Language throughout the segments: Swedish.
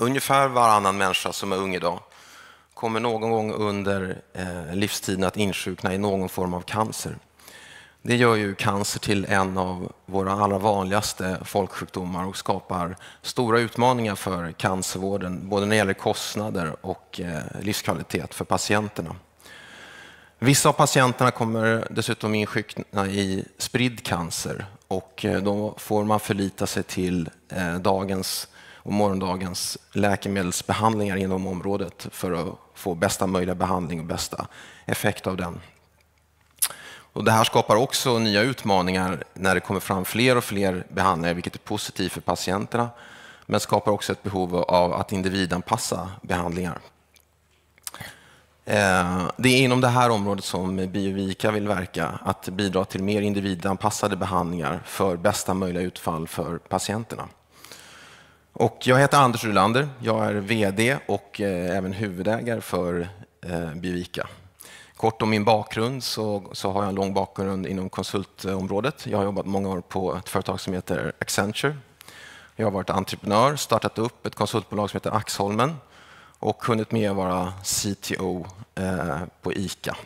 Ungefär varannan människa som är ung idag kommer någon gång under eh, livstiden att insjukna i någon form av cancer. Det gör ju cancer till en av våra allra vanligaste folksjukdomar och skapar stora utmaningar för cancervården, både när det gäller kostnader och eh, livskvalitet för patienterna. Vissa av patienterna kommer dessutom insjukna i spridd cancer och eh, då får man förlita sig till dagens och morgondagens läkemedelsbehandlingar inom området för att få bästa möjliga behandling och bästa effekt av den. Och det här skapar också nya utmaningar när det kommer fram fler och fler behandlingar, vilket är positivt för patienterna, men skapar också ett behov av att individanpassa behandlingar. Eh, det är inom det här området som Biovika vill verka, att bidra till mer individanpassade behandlingar för bästa möjliga utfall för patienterna. Och jag heter Anders Rylander. Jag är VD och eh, även huvudägare för eh, Bivika. Kort om min bakgrund så, så, har jag en lång bakgrund inom konsultområdet. Jag har jobbat många år på ett företag som heter Accenture. Jag har varit entreprenör, startat upp ett konsultbolag som heter Axholmen och hunnit med att vara CTO eh, på ICA.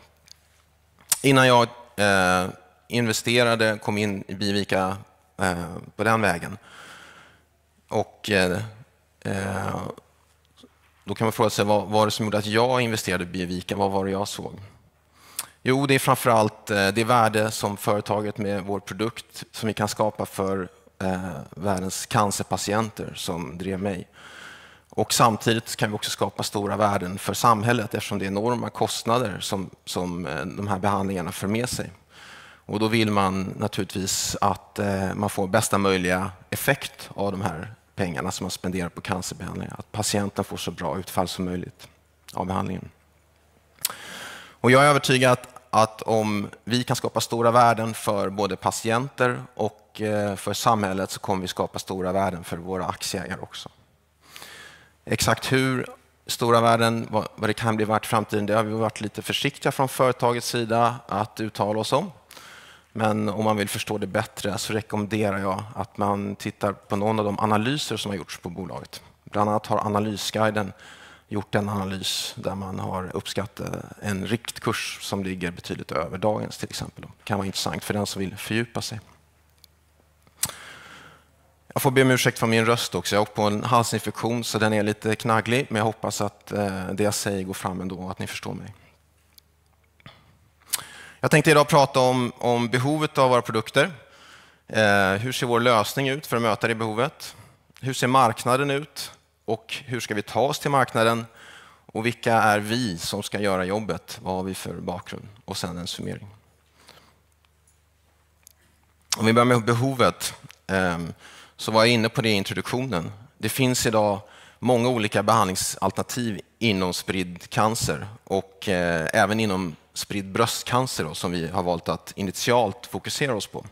Innan jag eh, investerade, kom in i Bivika eh, på den vägen, och eh, eh, då kan man fråga sig vad var det som gjorde att jag investerade i Bivika? Vad var det jag såg? Jo, det är framförallt eh, det värde som företaget med vår produkt som vi kan skapa för eh, världens cancerpatienter som drev mig. Och samtidigt kan vi också skapa stora värden för samhället eftersom det är enorma kostnader som, som eh, de här behandlingarna för med sig. Och då vill man naturligtvis att eh, man får bästa möjliga effekt av de här pengarna som man spenderar på cancerbehandlingar, att patienten får så bra utfall som möjligt av behandlingen. Och jag är övertygad att, att om vi kan skapa stora värden för både patienter och eh, för samhället så kommer vi skapa stora värden för våra aktieägare också. Exakt hur stora värden, vad det kan bli värt i framtiden, det har vi varit lite försiktiga från företagets sida att uttala oss om. Men om man vill förstå det bättre så rekommenderar jag att man tittar på någon av de analyser som har gjorts på bolaget. Bland annat har Analysguiden gjort en analys där man har uppskattat en riktkurs som ligger betydligt över dagens till exempel. Det kan vara intressant för den som vill fördjupa sig. Jag får be om ursäkt för min röst också. Jag har åkt på en halsinfektion så den är lite knagglig men jag hoppas att eh, det jag säger går fram ändå och att ni förstår mig. Jag tänkte idag prata om, om behovet av våra produkter. Eh, hur ser vår lösning ut för att möta det behovet? Hur ser marknaden ut? Och hur ska vi ta oss till marknaden? Och vilka är vi som ska göra jobbet? Vad har vi för bakgrund? Och sen en summering. Om vi börjar med behovet, eh, så var jag inne på det i introduktionen. Det finns idag många olika behandlingsalternativ inom spridd cancer och eh, även inom spridd bröstcancer då, som vi har valt att initialt fokusera oss på.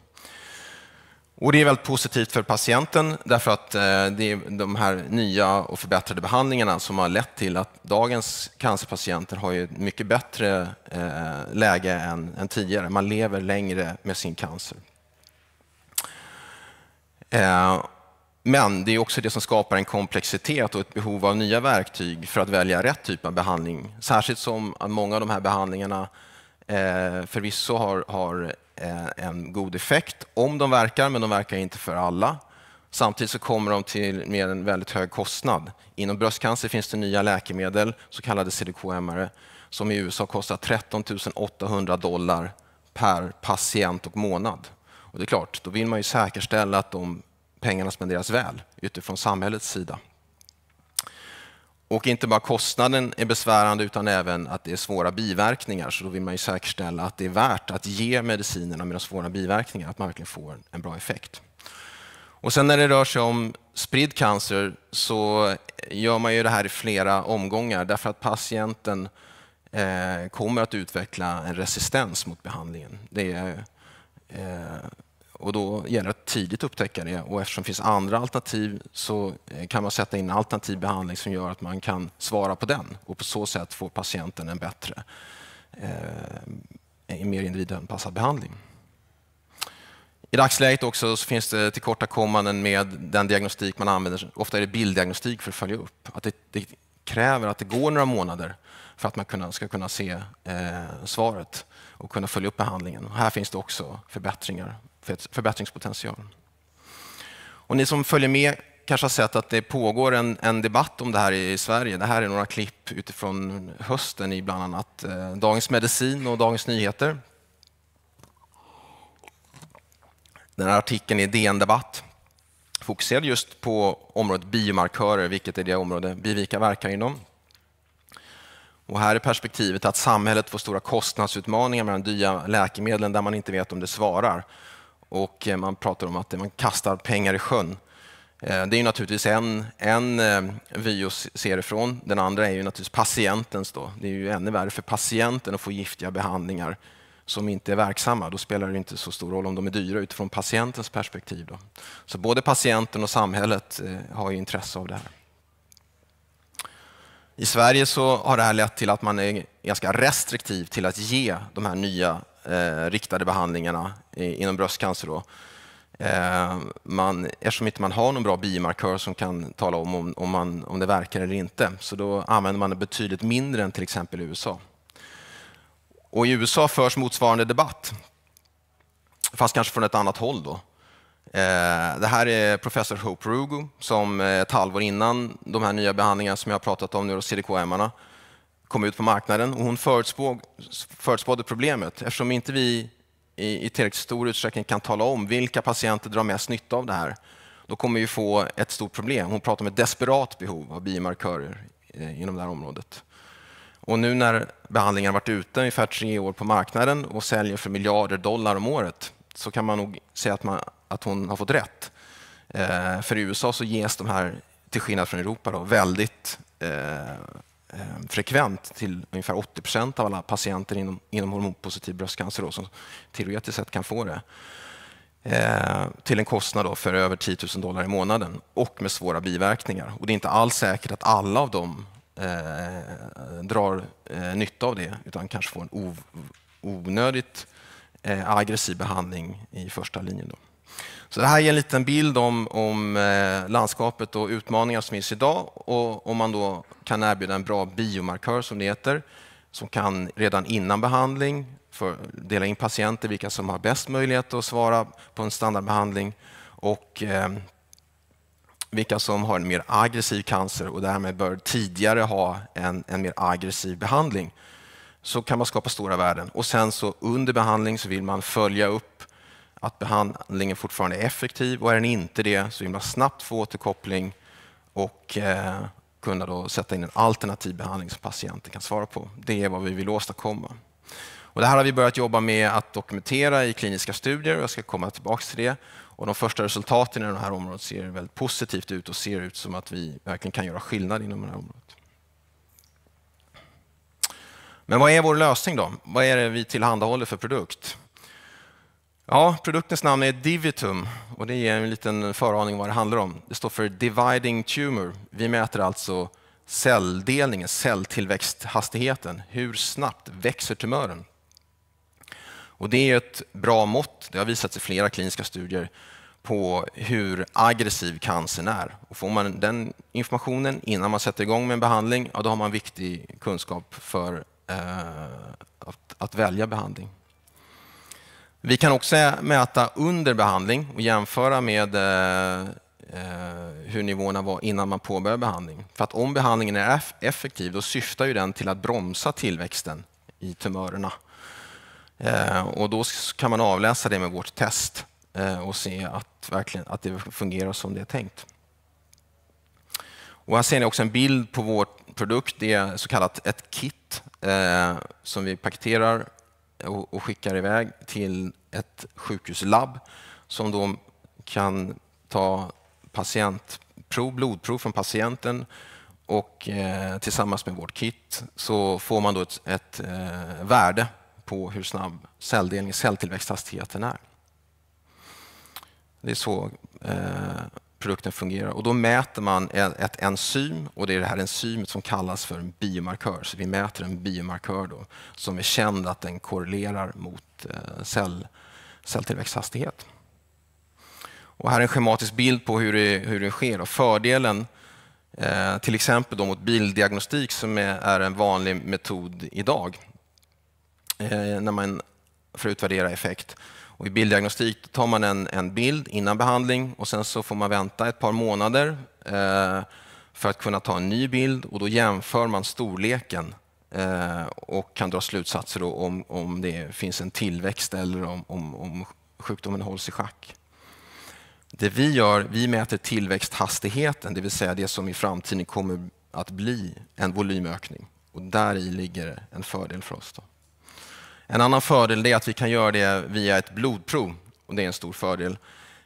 Och det är väldigt positivt för patienten därför att eh, det är de här nya och förbättrade behandlingarna som har lett till att dagens cancerpatienter har ett mycket bättre eh, läge än tidigare. Man lever längre med sin cancer. Eh, men det är också det som skapar en komplexitet och ett behov av nya verktyg för att välja rätt typ av behandling. Särskilt som många av de här behandlingarna eh, förvisso har, har eh, en god effekt om de verkar, men de verkar inte för alla. Samtidigt så kommer de till med en väldigt hög kostnad. Inom bröstcancer finns det nya läkemedel, så kallade CDKM, som i USA kostar 13 800 dollar per patient och månad. Och det är klart, då vill man ju säkerställa att de pengarna spenderas väl utifrån samhällets sida. Och inte bara kostnaden är besvärande utan även att det är svåra biverkningar. Så då vill man ju säkerställa att det är värt att ge medicinerna med de svåra biverkningarna, att man verkligen får en bra effekt. Och sen när det rör sig om spridd cancer så gör man ju det här i flera omgångar därför att patienten eh, kommer att utveckla en resistens mot behandlingen. Det är eh, och då gäller det att tidigt upptäcka det och eftersom det finns andra alternativ så eh, kan man sätta in alternativ behandling som gör att man kan svara på den och på så sätt får patienten en bättre, eh, en mer individanpassad behandling. I dagsläget också finns det tillkortakommanden med den diagnostik man använder. Ofta är det bilddiagnostik för att följa upp. Att det, det kräver att det går några månader för att man ska kunna se eh, svaret och kunna följa upp behandlingen. här finns det också förbättringar förbättringspotential. Och ni som följer med kanske har sett att det pågår en, en, debatt om det här i Sverige. Det här är några klipp utifrån hösten i bland annat eh, Dagens Medicin och Dagens Nyheter. Den här artikeln i DN Debatt fokuserade just på området biomarkörer, vilket är det område Bivika verkar inom. Och här är perspektivet att samhället får stora kostnadsutmaningar med de dyra läkemedlen där man inte vet om det svarar och eh, man pratar om att man kastar pengar i sjön. Eh, det är naturligtvis en, en eh, vy att se det från. Den andra är ju naturligtvis patientens. Då. Det är ju ännu värre för patienten att få giftiga behandlingar som inte är verksamma. Då spelar det inte så stor roll om de är dyra utifrån patientens perspektiv. Då. Så både patienten och samhället har intresse av det här. I Sverige så har det här lett till att man är ganska restriktiv till att ge de här nya eh, riktade behandlingarna i, inom bröstcancer. Då. Eh, man, eftersom inte man har någon bra biomarkör som kan tala om om, om, man, om det verkar eller inte, så då använder man det betydligt mindre än till exempel i USA. Och I USA förs motsvarande debatt, fast kanske från ett annat håll. Då. Eh, det här är professor Hope Rugo som eh, ett halvår innan de här nya behandlingarna som jag har pratat om nu, CDKM-arna, kom ut på marknaden och hon förutspådde problemet eftersom inte vi i, tillräckligt stor utsträckning kan tala om vilka patienter drar mest nytta av det här. Då kommer vi få ett stort problem. Hon pratar om ett desperat behov av biomarkörer eh, inom det här området. Och nu när behandlingen varit ute ungefär tre år på marknaden och säljer för miljarder dollar om året så kan man nog säga att, man, att hon har fått rätt. Eh, för i USA så ges de här, till skillnad från Europa, då, väldigt eh, Eh, frekvent till ungefär 80 procent av alla patienter inom, inom hormonpositiv bröstcancer då, som teoretiskt sett kan få det. Eh, till en kostnad då för över 10 000 dollar i månaden och med svåra biverkningar. Och Det är inte alls säkert att alla av dem eh, drar eh, nytta av det utan kanske får en ov, onödigt eh, aggressiv behandling i första linjen. Då. Så det här ger en liten bild om, om eh, landskapet och utmaningar som finns idag och om man då kan erbjuda en bra biomarkör som det heter, som kan redan innan behandling för, dela in patienter, vilka som har bäst möjlighet att svara på en standardbehandling och eh, vilka som har en mer aggressiv cancer och därmed bör tidigare ha en, en mer aggressiv behandling så kan man skapa stora värden. Och sen så under behandling så vill man följa upp att behandlingen fortfarande är effektiv och är den inte det så himla snabbt få återkoppling och eh, kunna då sätta in en alternativ behandling som patienten kan svara på. Det är vad vi vill åstadkomma. Och det här har vi börjat jobba med att dokumentera i kliniska studier och jag ska komma tillbaka till det. Och de första resultaten i det här området ser väldigt positivt ut och ser ut som att vi verkligen kan göra skillnad inom det här området. Men vad är vår lösning då? Vad är det vi tillhandahåller för produkt? Ja, produktens namn är Divitum och det ger en liten föraning vad det handlar om. Det står för Dividing Tumor. Vi mäter alltså celldelningen, celltillväxthastigheten. Hur snabbt växer tumören? Och det är ett bra mått, det har visats i flera kliniska studier, på hur aggressiv cancern är. Och får man den informationen innan man sätter igång med en behandling, ja, då har man viktig kunskap för eh, att, att välja behandling. Vi kan också mäta under behandling och jämföra med eh, eh, hur nivåerna var innan man påbörjade behandling. För att om behandlingen är effektiv då syftar ju den till att bromsa tillväxten i tumörerna. Eh, och då kan man avläsa det med vårt test och se att, verkligen, att det fungerar som det är tänkt. Och här ser ni också en bild på vår produkt. Det är så kallat ett kit eh, som vi paketerar och, och skickar iväg till ett sjukhuslabb som då kan ta patientprov, blodprov från patienten och eh, tillsammans med vårt kit så får man då ett, ett eh, värde på hur snabb celldelning, celltillväxthastigheten är. Det är så eh, produkten fungerar. Och då mäter man ett enzym och det är det här enzymet som kallas för en biomarkör. Så vi mäter en biomarkör då, som är känd att den korrelerar mot eh, cell, celltillväxthastighet. Och här är en schematisk bild på hur det, hur det sker. och Fördelen eh, till exempel då mot bildiagnostik som är, är en vanlig metod idag eh, när man, för att utvärdera effekt och I bilddiagnostik tar man en, en bild innan behandling och sen så får man vänta ett par månader eh, för att kunna ta en ny bild och då jämför man storleken eh, och kan dra slutsatser om, om det finns en tillväxt eller om, om, om sjukdomen hålls i schack. Det vi gör, vi mäter tillväxthastigheten, det vill säga det som i framtiden kommer att bli en volymökning. Och där ligger en fördel för oss. Då. En annan fördel är att vi kan göra det via ett blodprov och det är en stor fördel.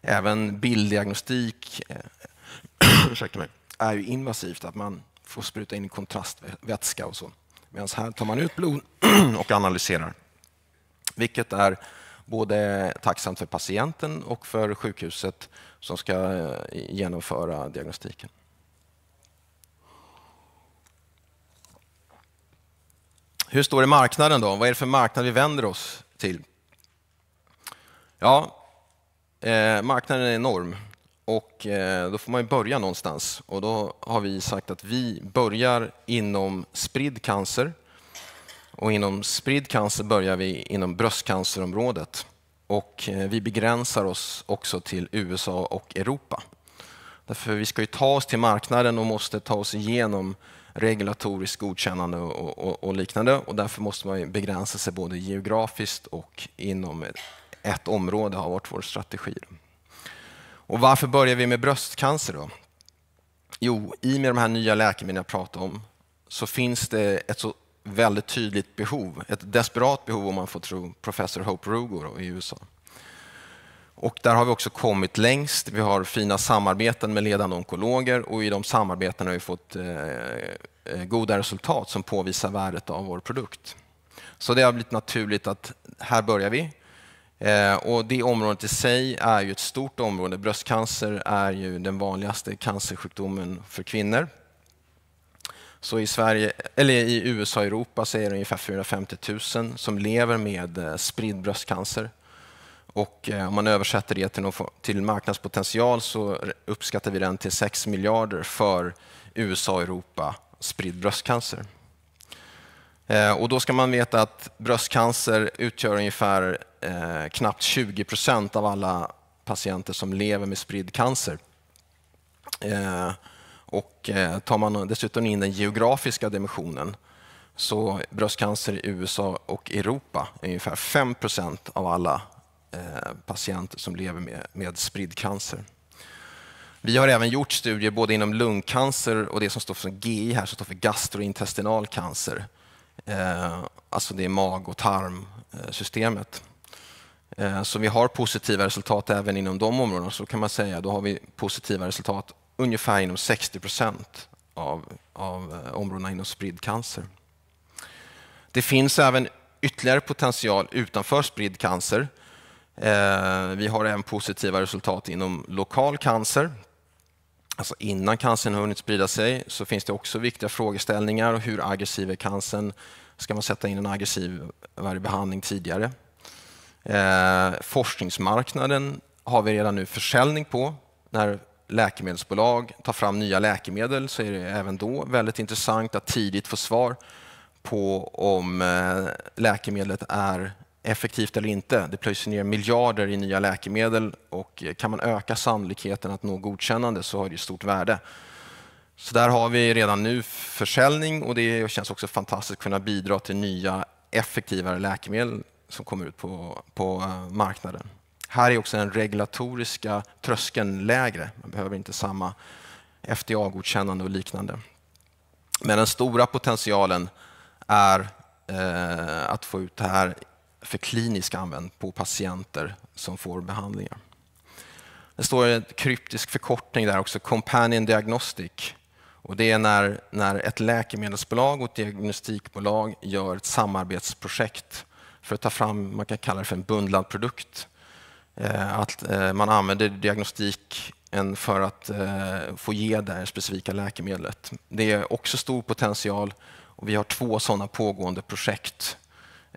Även bilddiagnostik eh, mig, är ju invasivt, att man får spruta in kontrastvätska och så. Medan här tar man ut blod och analyserar. Vilket är både tacksamt för patienten och för sjukhuset som ska eh, genomföra diagnostiken. Hur står det marknaden då? Vad är det för marknad vi vänder oss till? Ja, eh, marknaden är enorm och eh, då får man börja någonstans. Och då har vi sagt att vi börjar inom spridd cancer. Och inom spridd cancer börjar vi inom bröstcancerområdet. Och eh, vi begränsar oss också till USA och Europa. Därför vi ska ju ta oss till marknaden och måste ta oss igenom regulatoriskt godkännande och, och, och, liknande. Och därför måste man begränsa sig både geografiskt och inom ett område har varit vår strategi. Och varför börjar vi med bröstcancer då? Jo, i och med de här nya läkemedlen jag pratade om så finns det ett så väldigt tydligt behov, ett desperat behov om man får tro professor Hope Rugo i USA. Och där har vi också kommit längst. Vi har fina samarbeten med ledande onkologer och i de samarbetena har vi fått eh, eh, goda resultat som påvisar värdet av vår produkt. Så det har blivit naturligt att här börjar vi. Eh, och det området i sig är ju ett stort område. Bröstcancer är ju den vanligaste cancersjukdomen för kvinnor. Så i, Sverige, eller i USA och Europa så är det ungefär 450 000 som lever med spridd bröstcancer. Och eh, om man översätter det till, marknadspotential så uppskattar vi den till 6 miljarder för USA och Europa spridd bröstcancer. Eh, och då ska man veta att bröstcancer utgör ungefär eh, knappt 20 procent av alla patienter som lever med spridd cancer. och tar man dessutom in den geografiska dimensionen så bröstcancer i USA och Europa är ungefär 5 procent av alla Eh, patienter som lever med, med spridd cancer. Vi har även gjort studier både inom lungcancer och det som står för GI här, som står för gastrointestinal cancer. Eh, alltså det är mag och tarmsystemet. Eh, så vi har positiva resultat även inom de områdena. Så kan man säga, då har vi positiva resultat ungefär inom 60 procent av, av eh, områdena inom spridd cancer. Det finns även ytterligare potential utanför spridd cancer Eh, vi har även positiva resultat inom lokal cancer. Alltså innan cancern har hunnit sprida sig så finns det också viktiga frågeställningar. Hur aggressiv är cancern? Ska man sätta in en aggressivare behandling tidigare? Eh, forskningsmarknaden har vi redan nu försäljning på. När läkemedelsbolag tar fram nya läkemedel så är det även då väldigt intressant att tidigt få svar på om eh, läkemedlet är effektivt eller inte. Det plöjs ner miljarder i nya läkemedel och eh, kan man öka sannolikheten att nå godkännande så har det stort värde. Så där har vi redan nu försäljning och det känns också fantastiskt att kunna bidra till nya effektivare läkemedel som kommer ut på, på eh, marknaden. Här är också den regulatoriska tröskeln lägre. Man behöver inte samma FDA-godkännande och liknande. Men den stora potentialen är eh, att få ut det här för klinisk användning på patienter som får behandlingar. Det står en kryptisk förkortning där också, Companion Diagnostic. Och det är när, när ett läkemedelsbolag och ett diagnostikbolag gör ett samarbetsprojekt för att ta fram, man kan kalla det för en bundlad produkt. Eh, att eh, man använder diagnostiken för att eh, få ge det specifika läkemedlet. Det är också stor potential och vi har två sådana pågående projekt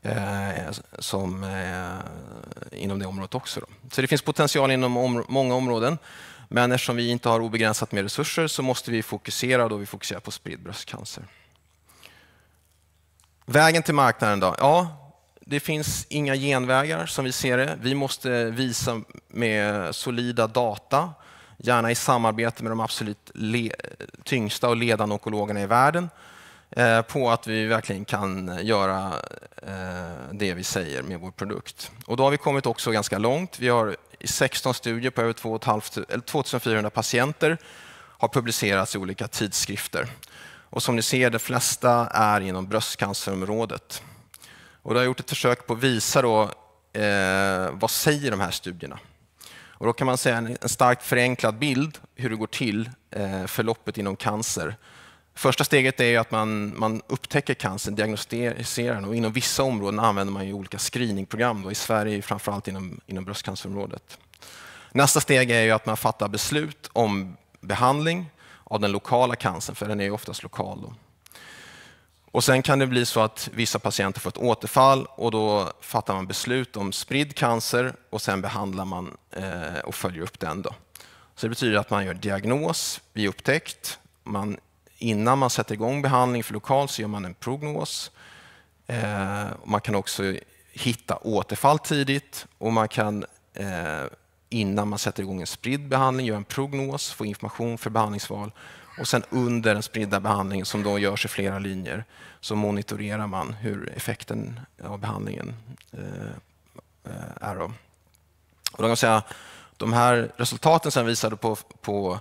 eh, som, eh, inom det området också. Då. Så det finns potential inom om, många områden. Men eftersom vi inte har obegränsat med resurser så måste vi fokusera då vi fokuserar på spridd bröstcancer. Vägen till marknaden då? Ja, det finns inga genvägar som vi ser det. Vi måste visa med solida data, gärna i samarbete med de absolut tyngsta och ledande onkologerna i världen. Eh, på att vi verkligen kan göra eh, det vi säger med vår produkt. Och då har vi kommit också ganska långt. Vi har 16 studier på över 2400 patienter har publicerats i olika tidskrifter. Och som ni ser, de flesta är inom bröstcancerområdet. Och då har gjort ett försök på att visa då, eh, vad säger de här studierna. Och då kan man säga en, starkt förenklad bild hur det går till eh, förloppet inom cancer Första steget är att man, man upptäcker cancern, diagnostiserar den och inom vissa områden använder man olika screeningprogram, då, i Sverige framförallt inom, inom bröstcancerområdet. Nästa steg är att man fattar beslut om behandling av den lokala cancern, för den är oftast lokal. Då. Och sen kan det bli så att vissa patienter får ett återfall och då fattar man beslut om spridd cancer och sen behandlar man eh, och följer upp den. Då. Så det betyder att man gör diagnos vid upptäckt, man innan man sätter igång behandling för lokal så gör man en prognos. Eh, man kan också hitta återfall tidigt och man kan eh, innan man sätter igång en spridd behandling göra en prognos, få information för behandlingsval och sen under den spridda behandlingen som då görs i flera linjer så monitorerar man hur effekten av behandlingen eh, är. Och då kan säga, de här resultaten sen visade på, på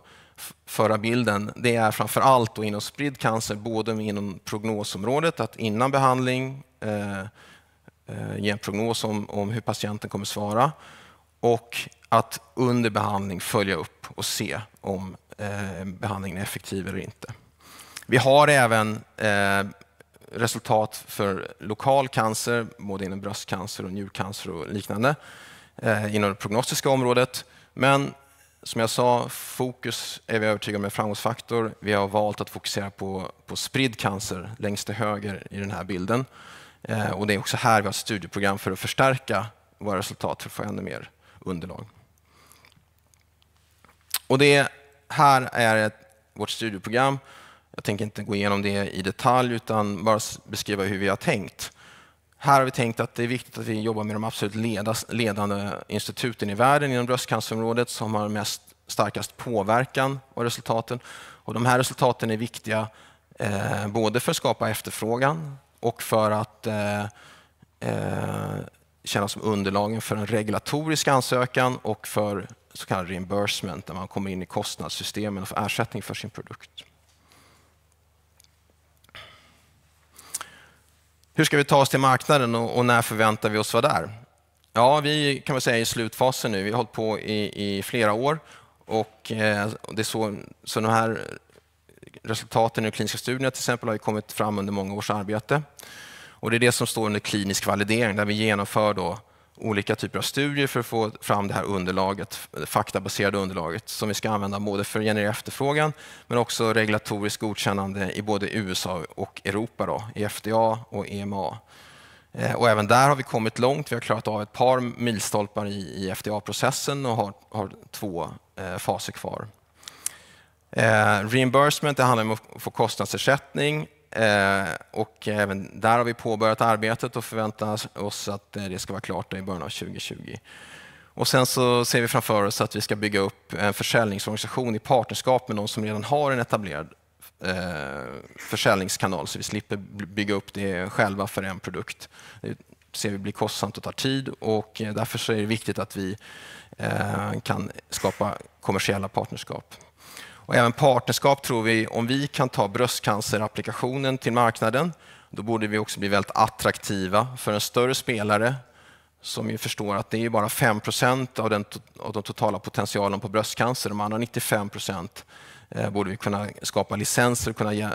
förra bilden, det är framför allt inom spridd cancer, både inom prognosområdet, att innan behandling eh, eh, ge en prognos om, om hur patienten kommer svara och att under behandling följa upp och se om eh, behandlingen är effektiv eller inte. Vi har även eh, resultat för lokal cancer, både inom bröstcancer och njurcancer och liknande, eh, inom det prognostiska området. Men som jag sa, fokus är vi övertygade om är framgångsfaktor. Vi har valt att fokusera på, på spridd cancer längst till höger i den här bilden. Eh, och det är också här vi har ett studieprogram för att förstärka våra resultat för att få ännu mer underlag. Och det här är ett, vårt studieprogram. Jag tänker inte gå igenom det i detalj utan bara beskriva hur vi har tänkt. Här har vi tänkt att det är viktigt att vi jobbar med de absolut ledande instituten i världen inom bröstcancerområdet som har mest starkast påverkan av resultaten. Och de här resultaten är viktiga eh, både för att skapa efterfrågan och för att eh, eh, tjäna som underlagen för en regulatorisk ansökan och för så kallad reimbursement där man kommer in i kostnadssystemen och får ersättning för sin produkt. Hur ska vi ta oss till marknaden och, när förväntar vi oss vara där? Ja, vi kan väl säga i slutfasen nu. Vi har hållit på i, i flera år och eh, det är så, så de här resultaten i kliniska studierna till exempel har ju kommit fram under många års arbete. Och det är det som står under klinisk validering där vi genomför då olika typer av studier för att få fram det här underlaget, det faktabaserade underlaget som vi ska använda både för att generera efterfrågan men också regulatoriskt godkännande i både USA och Europa, då, i FDA och EMA. Eh, och även där har vi kommit långt. Vi har klarat av ett par milstolpar i, i FDA-processen och har, har två eh, faser kvar. Eh, reimbursement det handlar om att få kostnadsersättning Eh, och även där har vi påbörjat arbetet och förväntar oss att eh, det ska vara klart i början av 2020. Och sen så ser vi framför oss att vi ska bygga upp en försäljningsorganisation i partnerskap med någon som redan har en etablerad eh, försäljningskanal så vi slipper bygga upp det själva för en produkt. Det ser vi blir kostsamt och tar tid och därför så är det viktigt att vi kan skapa kommersiella partnerskap. Och även partnerskap tror vi, om vi kan ta bröstcancerapplikationen till marknaden, då borde vi också bli väldigt attraktiva för en större spelare som ju förstår att det är bara 5 av den, av den totala potentialen på bröstcancer. De andra 95 procent eh, borde vi kunna skapa licenser kunna ge, eh,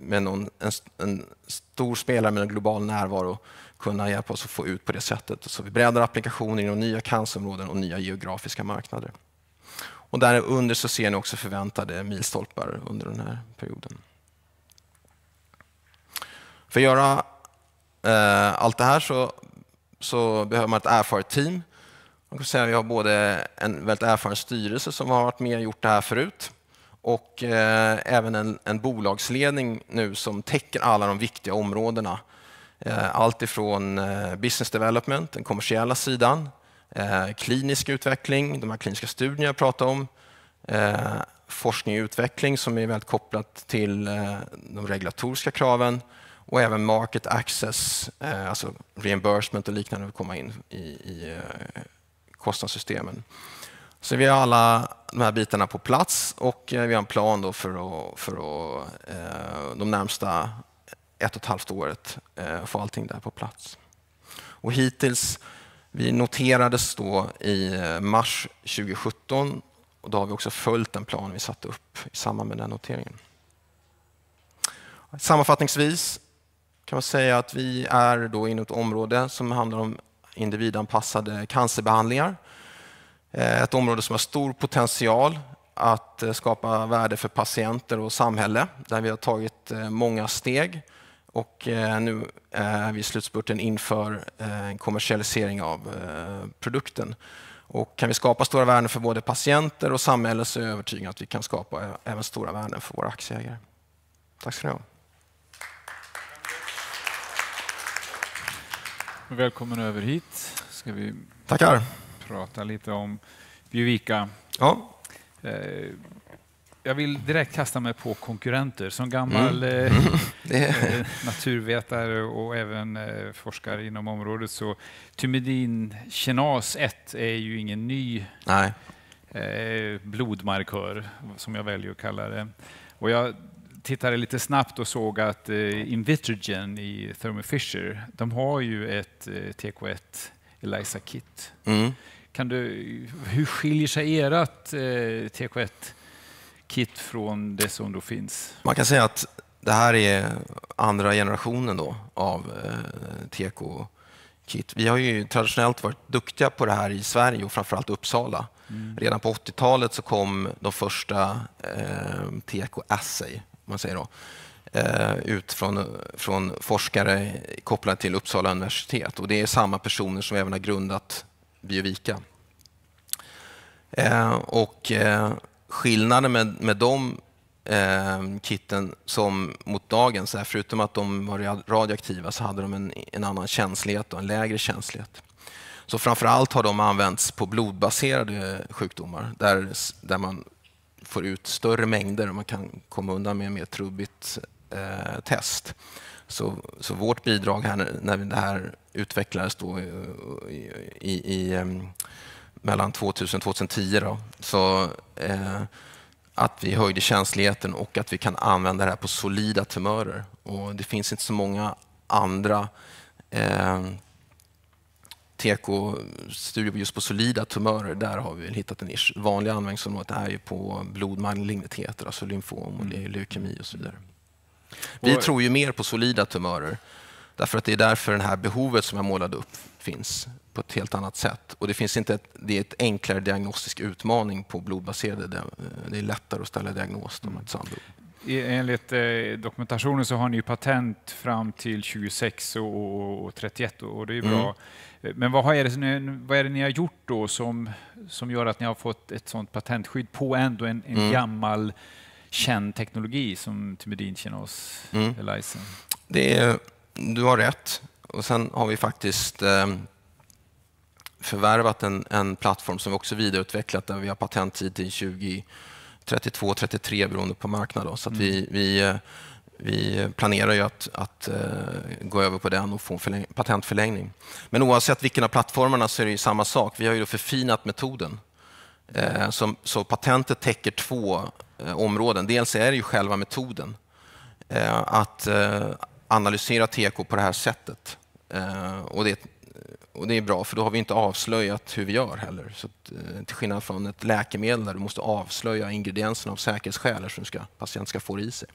med någon, en, en, stor spelare med en global närvaro kunna hjälpa oss att få ut på det sättet. Så vi breddar applikationer inom nya cancerområden och nya geografiska marknader. Och där under så ser ni också förväntade milstolpar under den här perioden. För att göra eh, allt det här så, så, behöver man ett erfaret team. Man kan säga vi har både en väldigt erfaren styrelse som har varit med och gjort det här förut och eh, även en, en, bolagsledning nu som täcker alla de viktiga områdena. Eh, allt ifrån eh, business development, den kommersiella sidan, Eh, klinisk utveckling, de här kliniska studierna jag pratade om, eh, forskning och utveckling som är väldigt kopplat till eh, de regulatoriska kraven och även market access, eh, alltså reimbursement och liknande, att komma in i, i eh, kostnadssystemen. Så vi har alla de här bitarna på plats och eh, vi har en plan då för att, för att de närmsta ett och ett halvt året få allting där på plats. Och hittills vi noterades då i eh, mars 2017 och då har vi också följt den plan vi satte upp i samband med den noteringen. Sammanfattningsvis kan man säga att vi är då inom ett område som handlar om individanpassade cancerbehandlingar. Eh, ett område som har stor potential att eh, skapa värde för patienter och samhälle, där vi har tagit många steg. Och eh, nu eh, är vi i slutspurten inför eh, en kommersialisering av produkten. Och kan vi skapa stora värden för både patienter och samhälle så är jag övertygad att vi kan skapa även stora värden för våra aktieägare. Tack ska ni ha. Välkommen över hit. Ska vi Tackar. prata lite om Bjuvika. Ja jag vill direkt kasta mig på konkurrenter. Som gammal mm. eh, eh naturvetare och även eh, forskare inom området så Thymidin kinas 1 är ju ingen ny eh, blodmarkör, som jag väljer att kalla det. Och jag tittade lite snabbt och såg att eh, Invitrogen i Thermo Fisher, de har ju ett eh, TK1 ELISA-kit. Mm. Kan du, hur skiljer sig ert eh, TK1 kit från det som då finns? Man kan säga att det här är andra generationen då av eh, teko kit Vi har ju traditionellt varit duktiga på det här i Sverige och framförallt Uppsala. Mm. Redan på 80-talet så kom de första eh, TK-assay, man säger då, eh, ut från, från forskare kopplade till Uppsala universitet. Och det är samma personer som även har grundat Biovika. Eh, och, eh, skillnaden med, med de eh, kitten som mot dagens är, förutom att de var radioaktiva, så hade de en, en annan känslighet och en lägre känslighet. Så framför allt har de använts på blodbaserade sjukdomar där, där man får ut större mängder och man kan komma undan med mer trubbigt eh, test. Så, så, vårt bidrag här när det här utvecklades då eh, i, i, i ehm, mellan 2000 och 2010. Då. Så, eh, att vi höjde känsligheten och att vi kan använda det här på solida tumörer. Och det finns inte så många andra eh, TK-studier just på solida tumörer. Där har vi hittat en nisch. Vanliga användningsområdet är ju på blodmaligniteter, alltså lymfom och leukemi och så vidare. Vi tror ju mer på solida tumörer. Därför att det är därför det här behovet som jag målade upp finns på ett helt annat sätt. Och det, finns inte ett, det är ett enklare diagnostisk utmaning på blodbaserade. Det är lättare att ställa diagnos om ett samblod. Enligt eh, dokumentationen så har ni patent fram till 26 och, 31 och det är bra. Mm. Eh, men vad, är det, vad är det ni har gjort då som, som gör att ni har fått ett sådant patentskydd på ändå en, en mm. gammal känd teknologi som Timedin, Kinos, mm. Elizen? Det är du har rätt. Och sen har vi faktiskt eh, förvärvat en, en plattform som vi också vidareutvecklat där vi har patenttid till 2032, 33 beroende på marknad. Då. Så mm. vi, vi, eh, vi, planerar ju att, att eh, gå över på den och få en förläng, patentförlängning. Men oavsett vilken av plattformarna så är det samma sak. Vi har ju förfinat metoden. Så, så patentet täcker två områden. Dels är det ju själva metoden. Att analysera teko på det här sättet. Eh, och det, och det är bra, för då har vi inte avslöjat hur vi gör heller. Så att, eh, till skillnad från ett läkemedel där du måste avslöja ingredienserna av säkerhetsskäl som ska, patienten ska få det i sig.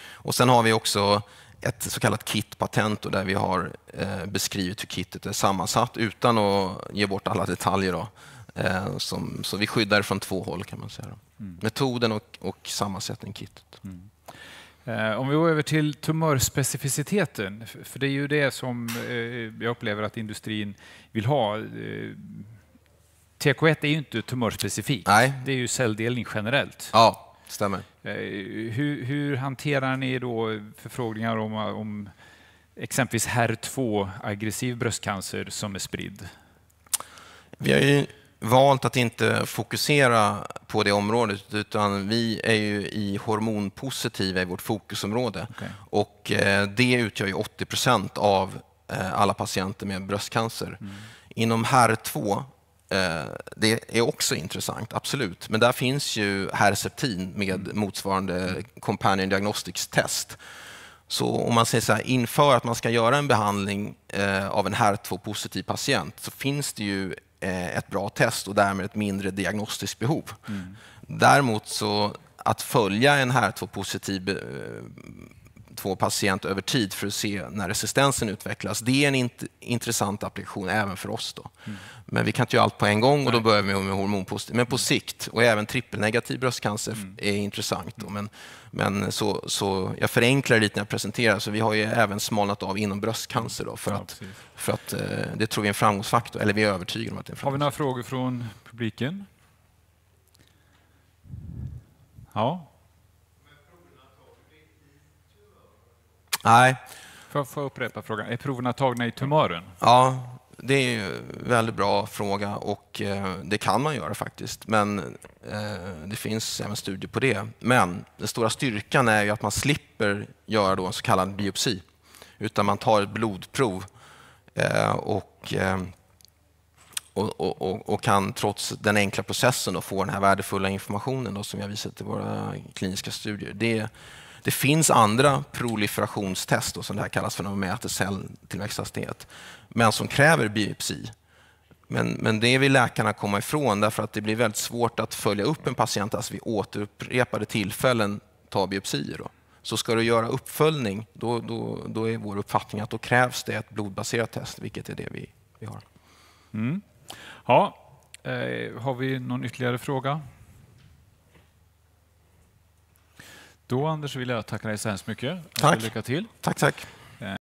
Och sen har vi också ett så kallat KIT-patent där vi har eh, beskrivit hur kittet är sammansatt utan att ge bort alla detaljer. Då. Eh, som, så vi skyddar från två håll kan man säga. Mm. Metoden och, och sammansättningen kittet. Mm. Eh, om vi går över till tumörspecificiteten, för det är ju det som eh, jag upplever att industrin vill ha. Eh, TK1 är ju inte tumörspecifikt, Nej. det är ju celldelning generellt. Ja, stämmer. Hur, hur hanterar ni då förfrågningar om, om exempelvis HER2-aggressiv bröstcancer som är spridd? Vi har ju valt att inte fokusera på det området utan vi är ju i hormonpositiva i vårt fokusområde okay. och eh, det utgör ju 80 procent av eh, alla patienter med bröstcancer. Mm. Inom HER2, eh, det är också intressant, absolut, men där finns ju Herceptin med mm. motsvarande companion diagnostics test. Så om man säger så här, inför att man ska göra en behandling av en HER2-positiv patient så finns det ju Eh, ett bra test och därmed ett mindre diagnostiskt behov. Mm. Däremot så att följa en HER2-positiv två patienter över tid för att se när resistensen utvecklas. Det är en int intressant applikation även för oss. Då. Mm. Men vi kan inte göra allt på en gång och då börjar vi med hormonpositiv. Men på mm. sikt, och även trippelnegativ bröstcancer mm. är intressant. Då. Mm. Men, men så, så jag förenklar lite när jag presenterar. Så vi har ju även smalnat av inom bröstcancer då för, ja, att, för att eh, det tror vi är en framgångsfaktor. Eller vi är övertygade om att det är en framgångsfaktor. Har vi några frågor från publiken? Ja, Nej. Får jag upprepa frågan? Är proverna tagna i tumören? Ja, det är en väldigt bra fråga och eh, det kan man göra faktiskt. Men eh, det finns även studier på det. Men den stora styrkan är ju att man slipper göra då en så kallad biopsi. Utan man tar ett blodprov eh, och, och, och, och kan trots den enkla processen få den här värdefulla informationen som vi har visat i våra kliniska studier. Det det finns andra proliferationstest, då, som det här kallas för, när man mäter celltillväxthastighet, men som kräver biopsi. Men, men det vill läkarna komma ifrån därför att det blir väldigt svårt att följa upp en patient, alltså vid återupprepade tillfällen ta biopsier. Då. Så ska du göra uppföljning, då, då, då, är vår uppfattning att då krävs det ett blodbaserat test, vilket är det vi, vi har. Mm. Ja, eh, har vi någon ytterligare fråga? Då Anders vill jag tacka dig så hemskt mycket. Tack. Lycka till. Tack, tack. Eh,